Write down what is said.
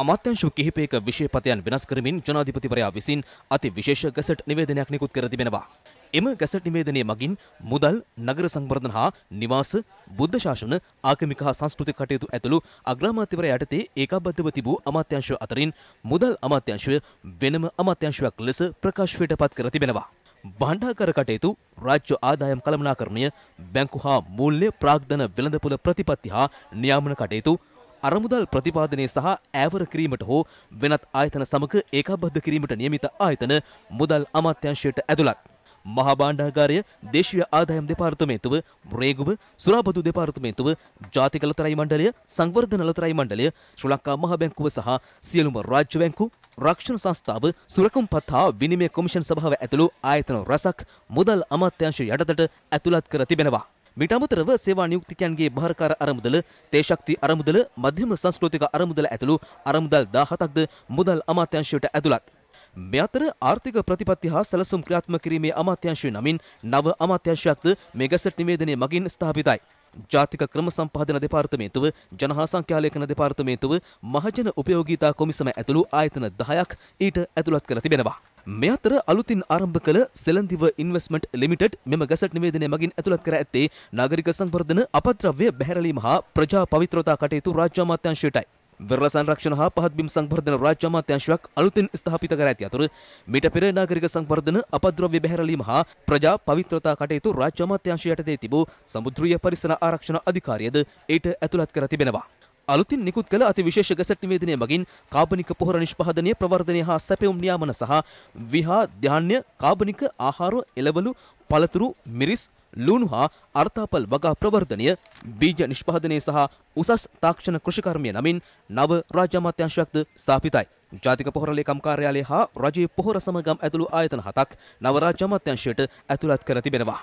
අමාත්‍යංශ කිහිපයක විශේෂපතයන් වෙනස් කරමින් ජනාධිපතිවරයා විසින් අති විශේෂ ගැසට් නිවේදනයක් නිකුත් කර තිබෙනවා. එම ගැසට් නිවේදනය මගින් මුදල් නගර සංවර්ධන හා නිවාස බුද්ධ ශාසන ආගමික හා සංස්කෘතික කටයුතු ඇතුළු අග්‍රාමාත්‍යවරයා යටතේ ඒකාබද්ධව තිබූ අමාත්‍යංශ අතරින් මුදල් අමාත්‍යංශය වෙනම අමාත්‍යංශයක් ලෙස ප්‍රකාශයට පත් කර තිබෙනවා. බණ්ඩාකර කටයුතු රාජ්‍ය ආදායම් කළමනාකරණය බැංකු හා මූල්‍ය ප්‍රාග්ධන වෙළඳපොළ ප්‍රතිපත්ති හා නියාමන කටයුතු අරමුදල් ප්‍රතිපාදනය සහ ඈවර කිරීමට හෝ වෙනත් ආයතන සමග ඒකාබද්ධ කිරීමට නියමිත ආයතන මුදල් අමාත්‍යංශයට ඇතුළත් මහා භාණ්ඩාගාරය දේශීය ආදායම් දෙපාර්තමේන්තුව රේගුව සුරාබදු දෙපාර්තමේන්තුව ජාතික ලොතරැයි මණ්ඩලය සංවර්ධන ලොතරැයි මණ්ඩලය ශ්‍රී ලංකා මහ බැංකුව සහ සියලුම රාජ්‍ය බැංකු රක්ෂණ සංස්ථාව සුරකම්පත් හා විනිමය කොමිෂන් සභාව ඇතුළු ආයතන රසක් මුදල් අමාත්‍යාංශය යටතට ඇතුළත් කර තිබෙනවා මීට අමතරව සේවා නියුක්තිකයන්ගේ බාරකාර අරමුදල, තේ ශක්ති අරමුදල, මධ්‍යම සංස්කෘතික අරමුදල ඇතුළු අරමුදල් 17ක්ද මුදල් අමාත්‍යාංශයට ඇතුළත්. මේ අතර ආර්ථික ප්‍රතිපත්ති හා සැලසුම් ක්‍රියාත්මක කිරීමේ අමාත්‍යාංශය නමින් නව අමාත්‍යාංශයක්ද මේ ගැසට් නිවේදනයේ මගින් ස්ථාපිතයි. ජාතික ක්‍රම සම්පාදන දෙපාර්තමේන්තුව, ජනහා සංඛ්‍යාලේඛන දෙපාර්තමේන්තුව, මහජන උපයෝගීතා කොමිසම ඇතුළු ආයතන 10ක් ඊට ඇතුළත් කර තිබෙනවා. මේ අතර අලුතින් ආරම්භ කළ සෙලන්දිව ඉන්වෙස්ට්මන්ට් ලිමිටඩ් මෙම ගැසට් නිවේදනය මගින් ඇතුළත් කර ඇත්තේ නාගරික සංවර්ධන අපද්‍රව්‍ය බැහැරලීම හා ප්‍රජා පවිත්‍රතා කටයුතු රාජ්‍ය අමාත්‍යාංශයටයි. වෙරළ සංරක්ෂණ හා පහත්බිම් සංවර්ධන රාජ්‍ය අමාත්‍යාංශයක් අලුතින් ස්ථාපිත කර ඇති අතර මීට පෙර නාගරික සංවර්ධන අපද්‍රව්‍ය බැහැරලීම හා ප්‍රජා පවිත්‍රතා කටයුතු රාජ්‍ය අමාත්‍යාංශය යටතේ තිබූ සමුද්‍රීය පරිසර ආරක්ෂණ අධිකාරියද ඊට ඇතුළත් කර තිබෙනවා. අලුතින් නිකුත් කළ අතිවිශේෂ ගැසට් නිවේදනය මගින් කාබනික පොහොර නිෂ්පාදනය ප්‍රවර්ධනය හා සැපයුම් නියාමන සහ විහා ධාන්‍ය කාබනික ආහාර එළවලු පළතුරු මිරිස් ලුණු හා අර්ථාපල් වගා ප්‍රවර්ධනය බීජ නිෂ්පාදනය සහ උසස් තාක්ෂණ කෘෂිකර්මය නමින් නව රාජ්‍ය අමාත්‍යාංශයක්ද ස්ථාපිතයි. ජාතික පොහොර ලේකම් කාර්යාලය හා රජයේ පොහොර සමගම් ඇතුළු ආයතන හතක් නව රාජ්‍ය අමාත්‍යාංශයට ඇතුළත් කර තිබෙනවා.